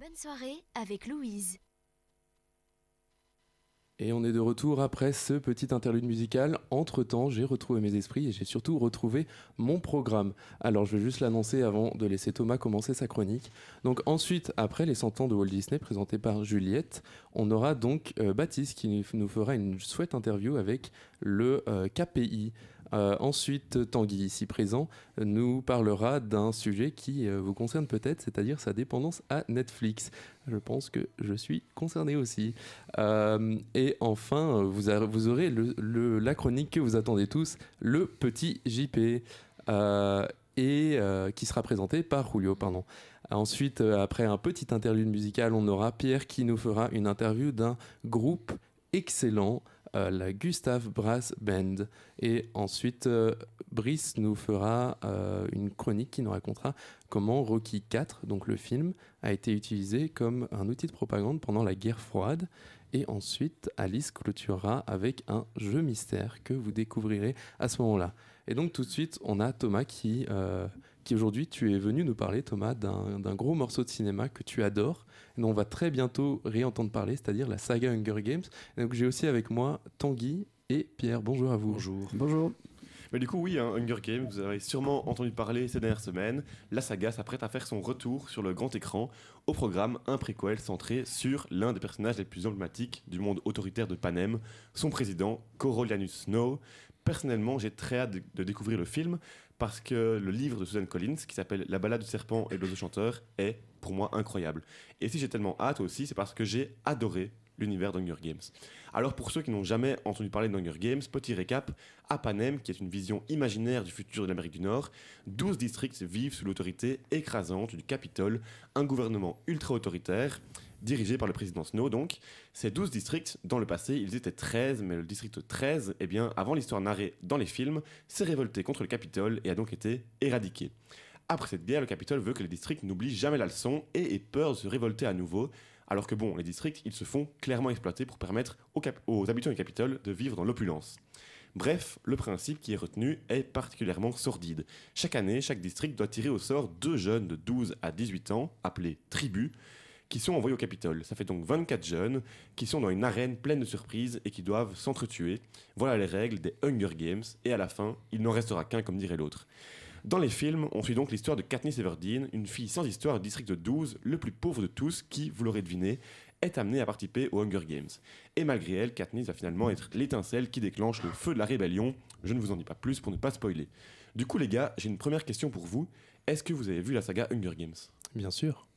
Bonne soirée avec Louise. Et on est de retour après ce petit interlude musical. Entre-temps, j'ai retrouvé mes esprits et j'ai surtout retrouvé mon programme. Alors je vais juste l'annoncer avant de laisser Thomas commencer sa chronique. Donc ensuite, après les 100 ans de Walt Disney présenté par Juliette, on aura donc euh, Baptiste qui nous fera une souhaite interview avec le euh, KPI. Euh, ensuite, Tanguy, ici présent, nous parlera d'un sujet qui euh, vous concerne peut-être, c'est-à-dire sa dépendance à Netflix. Je pense que je suis concerné aussi. Euh, et enfin, vous, aurez la chronique que vous attendez tous, le petit JP. et qui sera présenté par Julio. Pardon. Ensuite, après un petit interlude musical, on aura Pierre qui nous fera une interview d'un groupe excellent la Gustave Brass Band. Et ensuite, euh, Brice nous fera euh, une chronique qui nous racontera comment Rocky 4 donc le film, a été utilisé comme un outil de propagande pendant la guerre froide. Et ensuite, Alice clôturera avec un jeu mystère que vous découvrirez à ce moment-là. Et donc tout de suite, on a Thomas qui, euh, aujourd'hui tu es venu nous parler, Thomas, d'un gros morceau de cinéma que tu adores, dont on va très bientôt réentendre parler, c'est-à-dire la saga Hunger Games. donc j'ai aussi avec moi Tanguy et Pierre. Bonjour à vous. Bonjour. Bonjour. du coup, oui, hein, Hunger Games, vous avez sûrement entendu parler ces dernières semaines. La saga s'apprête à faire son retour sur le grand écran au programme un préquel centré sur l'un des personnages les plus emblématiques du monde autoritaire de Panem, son président, Corollianus Snow. Personnellement, j'ai très hâte de découvrir le film, parce que le livre de Susan Collins, qui s'appelle La balade du serpent et l'oiseau chanteur, est pour moi incroyable. Et si j'ai tellement hâte aussi, c'est parce que j'ai adoré l'univers d'Hunger Games. Alors pour ceux qui n'ont jamais entendu parler d'Hunger Games, petit récap, à Panem, qui est une vision imaginaire du futur de l'Amérique du Nord, 12 districts vivent sous l'autorité écrasante du Capitole, un gouvernement ultra-autoritaire dirigé par le président Snow. Donc, ces 12 districts, dans le passé, ils étaient 13, mais le district 13, eh bien, avant l'histoire narrée dans les films, s'est révolté contre le Capitole et a donc été éradiqué. Après cette guerre, le Capitole veut que les districts n'oublient jamais la leçon et aient peur de se révolter à nouveau, alors que bon, les districts, ils se font clairement exploiter pour permettre aux, habitants du Capitole de vivre dans l'opulence. Bref, le principe qui est retenu est particulièrement sordide. Chaque année, chaque district doit tirer au sort deux jeunes de 12 à 18 ans, appelés tribus, qui sont envoyés au Capitole. Ça fait donc 24 jeunes qui sont dans une arène pleine de surprises et qui doivent s'entretuer. Voilà les règles des Hunger Games, et à la fin, il n'en restera qu'un, comme dirait l'autre. Dans les films, on suit donc l'histoire de Katniss Everdeen, une fille sans histoire du district 12, le plus pauvre de tous, qui, vous l'aurez deviné, est amenée à participer aux Hunger Games. Et malgré elle, Katniss va finalement être l'étincelle qui déclenche le feu de la rébellion. Je ne vous en dis pas plus pour ne pas spoiler. Du coup, les gars, j'ai une première question pour vous. Est-ce que vous avez vu la saga Hunger Games Bien sûr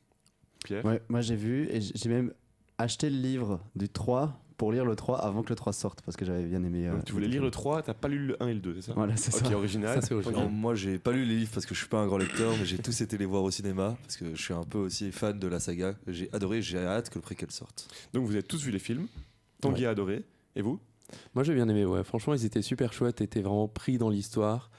moi j'ai vu et j'ai même acheté le livre du 3 pour lire le 3 avant que le 3 sorte parce que j'avais bien aimé. Euh, tu voulais lire le 3, t'as pas lu le 1 et le 2, c'est ça Voilà, c'est ça. original. original. moi, j'ai pas lu les livres parce que je suis pas un grand lecteur, mais j'ai tous été les voir au cinéma parce que je suis un peu aussi fan de la saga. J'ai adoré, j'ai hâte que le préquel sorte. Donc vous avez tous vu les films. Tanguy a adoré. Et vous Moi j'ai bien aimé, ouais. Franchement, ils étaient super chouettes, étaient vraiment pris dans l'histoire.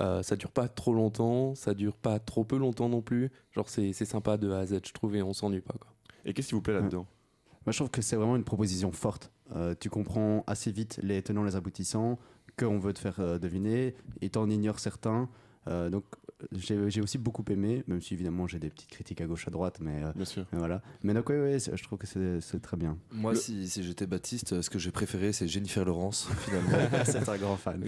Euh, ça dure pas trop longtemps, ça dure pas trop peu longtemps non plus. Genre, c'est sympa de A à Z, je trouve, et on s'ennuie pas. Et qu'est-ce qui vous plaît là-dedans Moi, je trouve que c'est vraiment une proposition forte. Euh, tu comprends assez vite les tenants, les aboutissants, que qu'on veut te faire euh, deviner, et en ignores certains. Euh, donc j'ai aussi beaucoup aimé, même si évidemment j'ai des petites critiques à gauche à droite, mais, euh, sûr. voilà. Mais donc oui, je trouve que c'est très bien. Moi, si, si j'étais Baptiste, ce que j'ai préféré, c'est Jennifer Lawrence finalement. c'est un grand fan.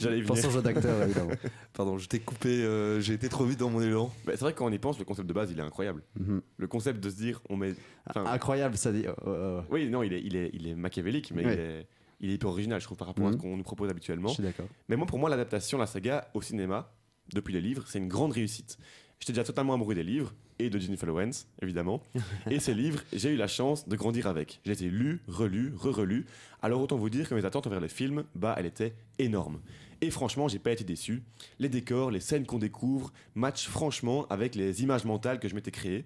J'allais Pour son jeu d'acteur, évidemment. Pardon, je t'ai coupé. Euh, j'ai été trop vite dans mon élan. Bah, c'est vrai que quand on y pense, le concept de base, il est incroyable. Mhm. Le concept de se dire, on met. Ah, incroyable, ça dit. Oh, oh, oh. oui, non, il est, il est, il est machiavélique, mais il est il est hyper original, je trouve, par rapport à ce mhm. qu'on nous propose habituellement. Je suis d'accord. Mais moi, pour moi, l'adaptation, la saga au cinéma, depuis les livres, c'est une grande réussite. J'étais déjà totalement amoureux des livres et de Jennifer Lawrence, évidemment. et ces livres, j'ai eu la chance de grandir avec. J'ai été lu, relu, re-relu. Alors autant vous dire que mes attentes envers le film, bah, elle était énorme. Et franchement, j'ai pas été déçu. Les décors, les scènes qu'on découvre matchent franchement avec les images mentales que je m'étais créées.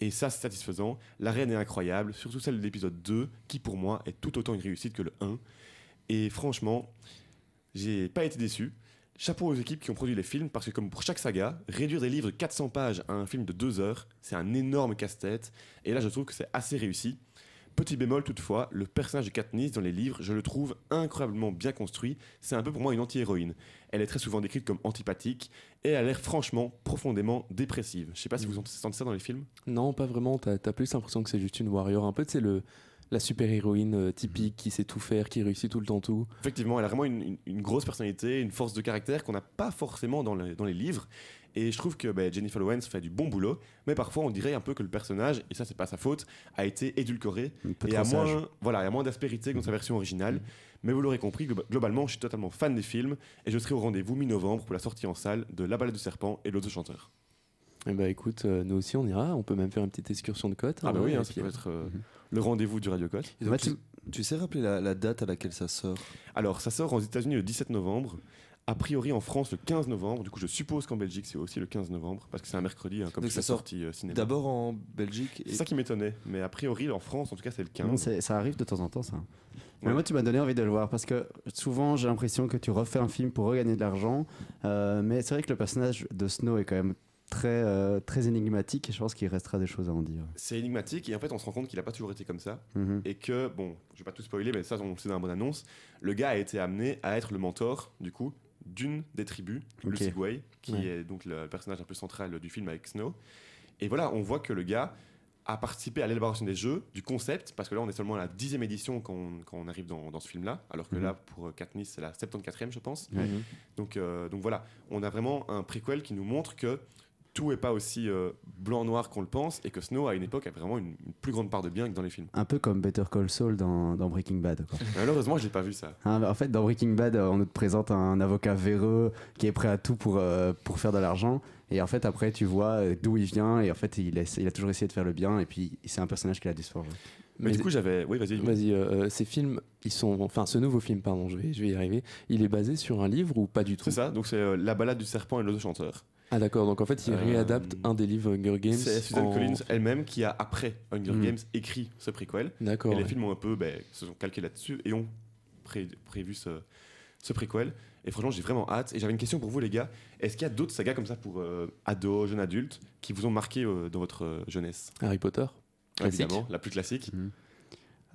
Et ça, c'est satisfaisant. La reine est incroyable, surtout celle de l'épisode 2, qui pour moi est tout autant une réussite que le 1. Et franchement, j'ai pas été déçu. Chapeau aux équipes qui ont produit les films, parce que comme pour chaque saga, réduire des livres de 400 pages à un film de 2 heures, c'est un énorme casse-tête, et là je trouve que c'est assez réussi. Petit bémol toutefois, le personnage de Katniss dans les livres, je le trouve incroyablement bien construit, c'est un peu pour moi une anti-héroïne. Elle est très souvent décrite comme antipathique, et elle a l'air franchement profondément dépressive. Je sais pas si vous mm. sentez ça dans les films Non, pas vraiment, t'as as plus l'impression que c'est juste une warrior, un peu, tu sais, le la super-héroïne euh, typique qui sait tout faire, qui réussit tout le temps tout. Effectivement, elle a vraiment une, grosse personnalité, une force de caractère qu'on n'a pas forcément dans, les livres. Et je trouve que bah, Jennifer Lawrence fait du bon boulot, mais parfois on dirait un peu que le personnage, et ça c'est pas sa faute, a été édulcoré et a, moins, voilà, a moins d'aspérité que dans sa version originale. Mm. Mais vous l'aurez compris, globalement, je suis totalement fan des films et je serai au rendez-vous mi-novembre pour la sortie en salle de La Balade du Serpent et L'Autre Chanteur. Et eh ben, écoute, euh, nous aussi on ira, on peut même faire une petite excursion de côte. Ah hein, bah oui, hein, ça peut être. Euh, mm-hmm le rendez-vous du Radio Côte. tu, sais rappeler la, date à laquelle ça sort Alors, ça sort aux États-Unis le 17 novembre. A priori en France le 15 novembre, du coup je suppose qu'en Belgique c'est aussi le 15 novembre, parce que c'est un mercredi, hein, comme ça euh, cinéma. D'abord en Belgique C'est ça qui m'étonnait, mais a priori en France en tout cas c'est le 15. ça arrive de temps en temps ça. Mais moi, tu m'as donné envie de le voir parce que souvent j'ai l'impression que tu refais un film pour regagner de l'argent. Euh, mais c'est vrai que le personnage de Snow est quand même très, euh, très énigmatique et je pense qu'il restera des choses à en dire. C'est énigmatique et en fait on se rend compte qu'il n'a pas toujours été comme ça mhm. et que, bon, je vais pas tout spoiler mais ça on dans la bonne annonce, le gars a été amené à être le mentor du coup d'une des tribus, le Segway, qui est donc le personnage un peu central du film avec Snow. Et voilà, on voit que le gars a participé à l'élaboration des jeux, du concept, parce que là on est seulement à la dixième édition quand on, arrive dans, ce film-là, alors que mhm. là pour euh, Katniss c'est la 74e je pense. donc, euh, donc voilà, on a vraiment un préquel qui nous montre que tout n'est pas aussi euh, blanc-noir qu'on le pense et que Snow, à une époque, a vraiment une, plus grande part de bien que dans les films. Un peu comme Better Call Saul dans, Breaking Bad. Malheureusement, je n'ai pas vu ça. Hein, en fait, dans Breaking Bad, euh, on nous présente un avocat véreux qui est prêt à tout pour, euh, pour faire de l'argent. Et en fait, après, tu vois d'où il vient. Et en fait, il a, toujours essayé de faire le bien. Et puis, c'est un personnage qui a la dysphore. Mais, du coup, j'avais. Oui, vas-y. Vas-y. Euh, euh, ces films, ils sont. Enfin, ce nouveau film, pardon, je vais, je vais y arriver. Il est basé sur un livre ou pas du tout C'est ça. Donc, c'est euh, La balade du serpent et l'oiseau chanteur. Ah d'accord, donc en fait il réadapte un des livres Hunger Games. C'est Susan Collins elle-même qui a, après Hunger mm. Games, écrit ce prequel D'accord. Et les films ont un peu, ben, se sont calqués là-dessus et ont prévu ce, ce prequel. Et franchement, j'ai vraiment hâte. Et j'avais une question pour vous, les gars. Est-ce qu'il y a d'autres sagas comme ça pour ados, jeunes adultes, qui vous ont marqué dans votre jeunesse Harry Potter classique. la plus classique. Mhm.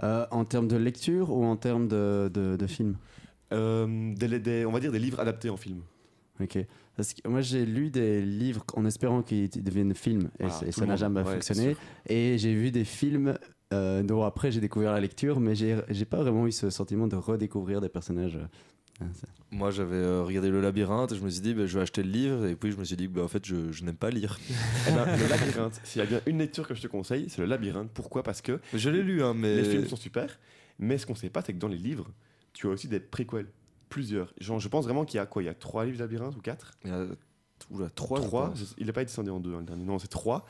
Euh, en termes de lecture ou en termes de, de, film euh, On va dire des livres adaptés en film. Ok. Parce que moi, j'ai lu des livres en espérant qu'ils deviennent films et, ah, ça n'a jamais fonctionné. Et j'ai vu des films euh, dont après j'ai découvert la lecture, mais j'ai pas vraiment eu ce sentiment de redécouvrir des personnages. Moi, j'avais euh, regardé Le Labyrinthe et je me suis dit, bah, je vais acheter le livre. Et puis, je me suis dit, bah, en fait, je, n'aime pas lire. Eh ben, le Labyrinthe, s'il y a bien une lecture que je te conseille, c'est Le Labyrinthe. Pourquoi Parce que. Je l'ai lu, hein, mais. Les films sont super, mais ce qu'on sait pas, c'est que dans les livres, tu as aussi des préquels. Plusieurs. je pense vraiment qu'il y a quoi Il y a trois livres Labyrinthe ou quatre Il trois. Trois. il n'a pas été scindé en deux, hein, Non, c'est trois.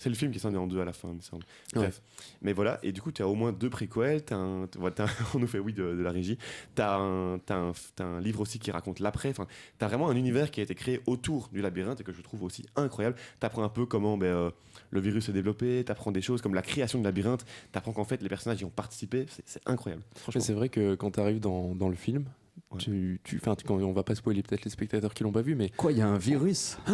C'est le film qui s'en est en deux à la fin, me semble. Bref. Mais voilà, et du coup, tu as au moins deux préquels. As on nous fait oui de, la régie. Tu as, un livre aussi qui raconte l'après. Enfin, tu as vraiment un univers qui a été créé autour du labyrinthe et que je trouve aussi incroyable. Tu apprends un peu comment ben, euh, le virus s'est développé, tu apprends des choses comme la création du labyrinthe, tu apprends qu'en fait, les personnages y ont participé. C'est incroyable. C'est vrai que quand tu arrives dans, dans le film, on Tu, on va pas spoiler peut-être les spectateurs qui l'ont pas vu, mais quoi, il y a un virus.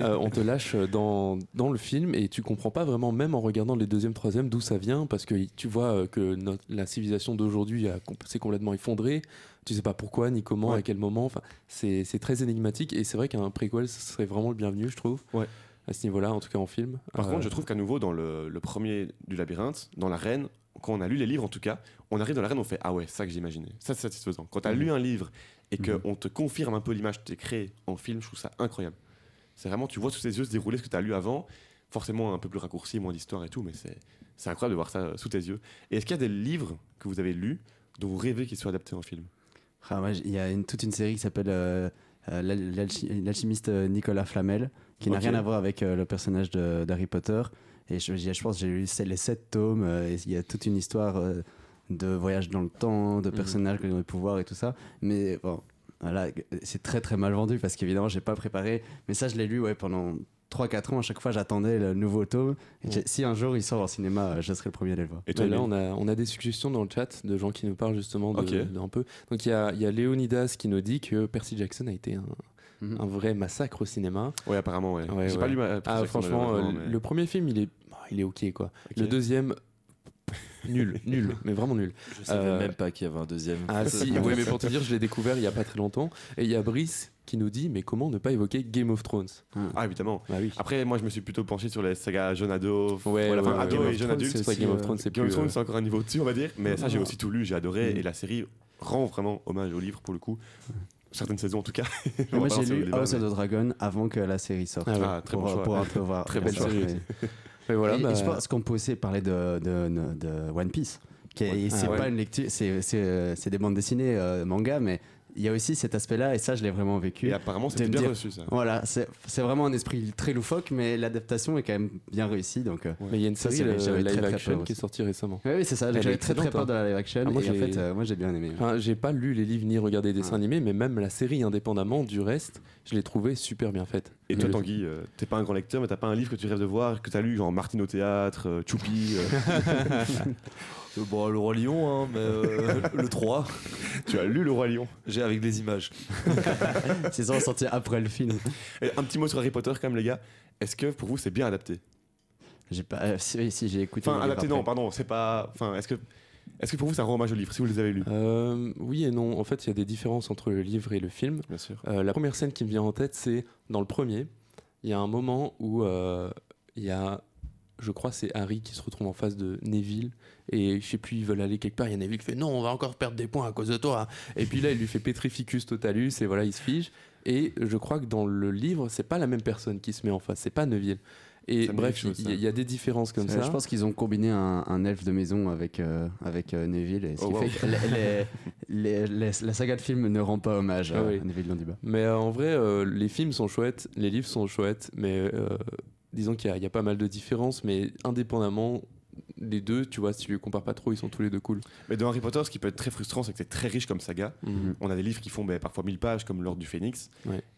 Euh, on te lâche dans, dans, le film et tu comprends pas vraiment, même en regardant les deuxièmes, troisièmes, d'où ça vient, parce que tu vois euh, que la civilisation d'aujourd'hui s'est complètement effondrée. Tu sais pas pourquoi, ni comment, à quel moment. Enfin, c'est très énigmatique et c'est vrai qu'un préquel serait vraiment le bienvenu, je trouve. à ce niveau-là, en tout cas en film. Par euh, contre, je trouve qu'à nouveau, dans le, le, premier du labyrinthe, dans la reine, quand on a lu les livres en tout cas, on arrive dans la l'arène, on fait ah ouais, ça que j'imaginais. Ça c'est satisfaisant. Quand tu as mhm. lu un livre et qu'on mhm. on te confirme un peu l'image que tu créée en film, je trouve ça incroyable. C'est vraiment, tu vois sous tes yeux se dérouler ce que tu as lu avant, forcément un peu plus raccourci, moins d'histoire et tout, mais c'est incroyable de voir ça euh, sous tes yeux. Et est-ce qu'il y a des livres que vous avez lus dont vous rêvez qu'ils soient adaptés en film ah Il y a toute une série qui s'appelle euh, euh, L'alchimiste Nicolas Flamel, qui n'a rien à voir avec le personnage d'Harry Potter et je, je pense que j'ai lu les sept tomes, euh, il y a toute une histoire euh, de voyage dans le temps, de mm. personnages qui ont des pouvoirs et tout ça. Mais bon, voilà, c'est très très mal vendu parce qu'évidemment, j'ai pas préparé. Mais ça, je l'ai lu ouais, pendant 3-4 ans, à chaque fois j'attendais le nouveau tome. Mm. Si un jour il sort en cinéma, euh, je serai le premier à aller le voir. Et là, on a, on a des suggestions dans le chat de gens qui nous parlent justement d'un peu. Donc il y a, y a Léonidas qui nous dit que Percy Jackson a été un, mhm. vrai massacre au cinéma. Oui, apparemment, ouais. ouais, Pas lu ma... ah, franchement, le premier film il est il est ok quoi. Le deuxième, nul, nul, mais vraiment nul. Je savais euh, même pas qu'il y avait un deuxième. Ah si, oui, mais pour te dire, je l'ai découvert il y a pas très longtemps. Et il y a Brice qui nous dit, mais comment ne pas évoquer Game of Thrones Ah évidemment. Bah Après, moi, je me suis plutôt penché sur les sagas jeune ado, ouais, voilà, ouais, jeune Game of euh, Thrones, c'est Game of Thrones, euh, c'est encore un niveau dessus, on va dire. Mais ça, j'ai ah. aussi tout lu, j'ai adoré, mm. et la série rend vraiment hommage au livre pour le coup. Certaines saisons en tout cas. moi j'ai lu House of the Dragon avant que la série sorte. Ah ah, très bon choix. Très belle série. Mais je bah, pense qu'on peut aussi parler de, de, One Piece. c'est ah pas une lecture, c'est euh, des bandes dessinées, euh, manga, mais il y a aussi cet aspect-là, et ça, je l'ai vraiment vécu. Et apparemment, c'était bien reçu, ça. Voilà, c'est vraiment un esprit très loufoque, mais l'adaptation est quand même bien réussie. Donc, euh, il y a une série, live action, qui est sortie récemment. Oui, c'est ça. J'avais très, très peur de la live hein. action. Ah, moi, en fait, moi, j'ai bien aimé. Hein. Enfin, j'ai pas lu les livres ni regardé les dessins ah. animés, mais même la série, indépendamment du reste, je l'ai trouvé super bien faite. Et toi, Tanguy, euh, t'es pas un grand lecteur, mais t'as pas un livre que tu rêves de voir, que t'as lu, genre Martine au théâtre, euh, Choupi euh. Bon, le Roi Lion, hein, le 3. Tu as lu le Roi Lion J'ai avec des images. c'est ça, sorti après le film. un petit mot sur Harry Potter, quand même, les gars. Est-ce que pour vous, c'est bien adapté J'ai pas. si, si j'ai écouté. Enfin, adapté, non, pardon, c'est pas. Enfin, est-ce que est-ce que pour vous ça rend hommage au livre si vous les avez lus euh, Oui et non. En fait, il y a des différences entre le livre et le film. Bien sûr. Euh, la première scène qui me vient en tête, c'est dans le premier. Il y a un moment où euh, il y a, je crois, c'est Harry qui se retrouve en face de Neville et je sais plus, ils veulent aller quelque part. Il y a Neville qui fait non, on va encore perdre des points à cause de toi. Et puis là, il lui fait Petrificus totalus et voilà, il se fige. Et je crois que dans le livre, c'est pas la même personne qui se met en face, c'est pas Neville. Et bref, il y, a des différences comme ça. Je pense qu'ils ont combiné un, elfe de maison avec, euh, avec euh, Neville, et ce qui oh, fait que la saga de films ne rend pas hommage ah à, Neville Landiba Mais euh, en vrai, les films sont chouettes, les livres sont chouettes, mais disons qu'il y, a pas mal de différences, mais indépendamment, les deux, tu vois, si tu les compares pas trop, ils sont tous les deux cool. Mais dans Harry Potter, ce qui peut être très frustrant, c'est que c'est très riche comme saga. Mhm. On a des livres qui font ben, parfois 1000 pages, comme L'Ordre du Phénix.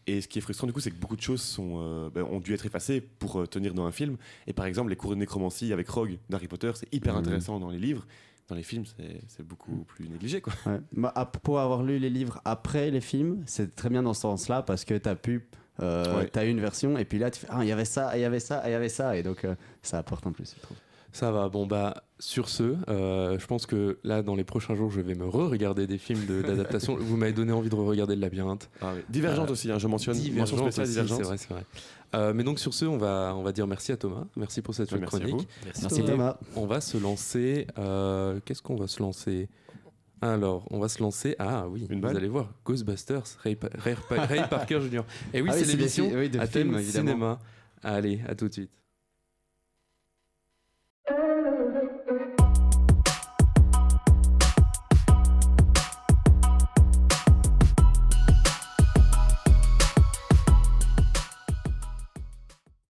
Et ce qui est frustrant, du coup, c'est que beaucoup de choses sont, euh, ben, ont dû être effacées pour euh, tenir dans un film. Et par exemple, les cours de nécromancie avec Rogue d'Harry Potter, c'est hyper mhm. intéressant dans les livres dans les films, c'est beaucoup mhm. plus négligé. Quoi. Bah, pour avoir lu les livres après les films, c'est très bien dans ce sens-là parce que tu as pu. Euh, eu une version et puis là tu fais Ah, il y avait ça, il y avait ça, il y avait ça. Et donc euh, ça apporte en plus, je trouve. Ça va, bon bah sur ce, euh, je pense que là dans les prochains jours je vais me re-regarder des films d'adaptation. Vous m'avez donné envie de re-regarder le labyrinthe. Ah Divergente euh, aussi, hein, je mentionne. Divergente, c'est vrai, c'est vrai. Euh, mais donc sur ce, on va, on va dire merci à Thomas, merci pour cette bah, chronique. merci, Thomas. On va se lancer. Qu'est-ce qu'on va se lancer alors, on va se lancer. Ah oui, vous allez voir, Ghostbusters, Ray, Parker Jr. Et oui, ah c'est l'émission oui, à cinéma. Allez, à tout de suite.